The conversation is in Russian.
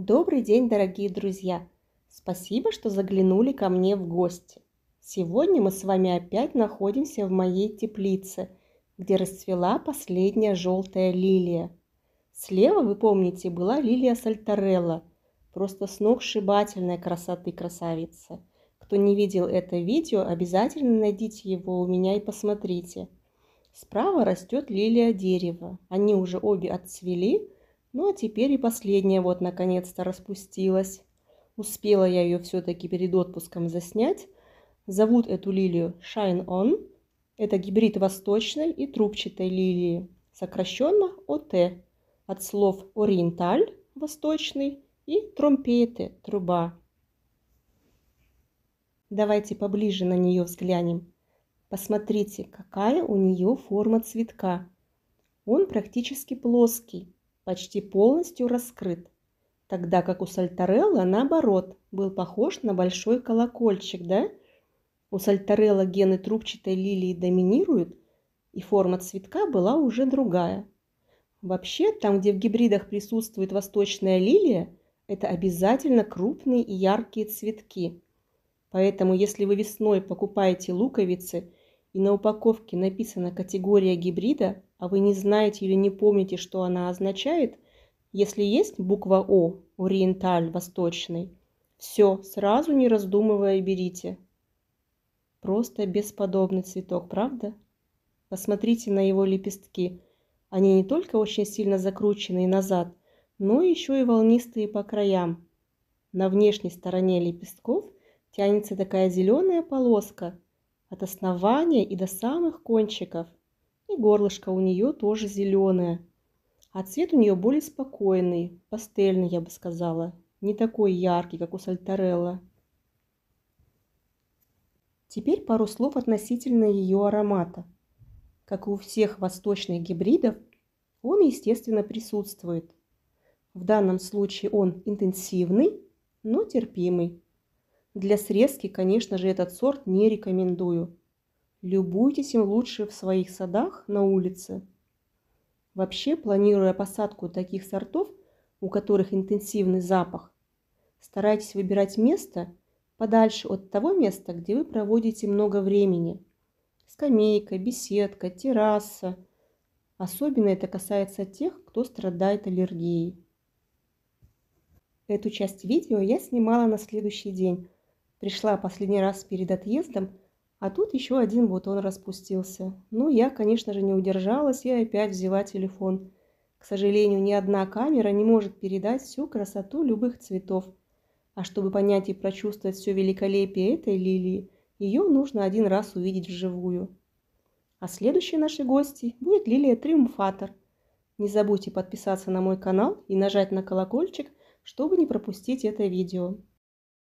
Добрый день, дорогие друзья! Спасибо, что заглянули ко мне в гости. Сегодня мы с вами опять находимся в моей теплице, где расцвела последняя желтая лилия. Слева, вы помните, была лилия сальтарелла, просто сногсшибательная красоты красавица. Кто не видел это видео, обязательно найдите его у меня и посмотрите. Справа растет лилия дерева. Они уже обе отцвели – ну а теперь и последняя вот наконец-то распустилась. Успела я ее все-таки перед отпуском заснять. Зовут эту лилию Shine On. Это гибрид восточной и трубчатой лилии, сокращенно ОТ, от слов ориенталь – восточный и тромпеты – труба. Давайте поближе на нее взглянем. Посмотрите, какая у нее форма цветка. Он практически плоский, почти полностью раскрыт, тогда как у сальтарелла, наоборот, был похож на большой колокольчик, да? У сальтарелла гены трубчатой лилии доминируют, и форма цветка была уже другая. Вообще, там, где в гибридах присутствует восточная лилия, это обязательно крупные и яркие цветки. Поэтому, если вы весной покупаете луковицы – и на упаковке написана категория гибрида, а вы не знаете или не помните, что она означает, если есть буква О, ориенталь, восточный, все, сразу не раздумывая берите. Просто бесподобный цветок, правда? Посмотрите на его лепестки. Они не только очень сильно закрученные назад, но еще и волнистые по краям. На внешней стороне лепестков тянется такая зеленая полоска – от основания и до самых кончиков. И горлышко у нее тоже зеленое. А цвет у нее более спокойный, пастельный, я бы сказала. Не такой яркий, как у сальтарелла. Теперь пару слов относительно ее аромата. Как и у всех восточных гибридов, он, естественно, присутствует. В данном случае он интенсивный, но терпимый. Для срезки, конечно же, этот сорт не рекомендую. Любуйтесь им лучше в своих садах на улице. Вообще, планируя посадку таких сортов, у которых интенсивный запах, старайтесь выбирать место подальше от того места, где вы проводите много времени. Скамейка, беседка, терраса. Особенно это касается тех, кто страдает аллергией. Эту часть видео я снимала на следующий день, Пришла последний раз перед отъездом, а тут еще один бутон распустился. Ну, я, конечно же, не удержалась и опять взяла телефон. К сожалению, ни одна камера не может передать всю красоту любых цветов. А чтобы понять и прочувствовать все великолепие этой лилии, ее нужно один раз увидеть вживую. А следующей нашей гости будет лилия Триумфатор. Не забудьте подписаться на мой канал и нажать на колокольчик, чтобы не пропустить это видео.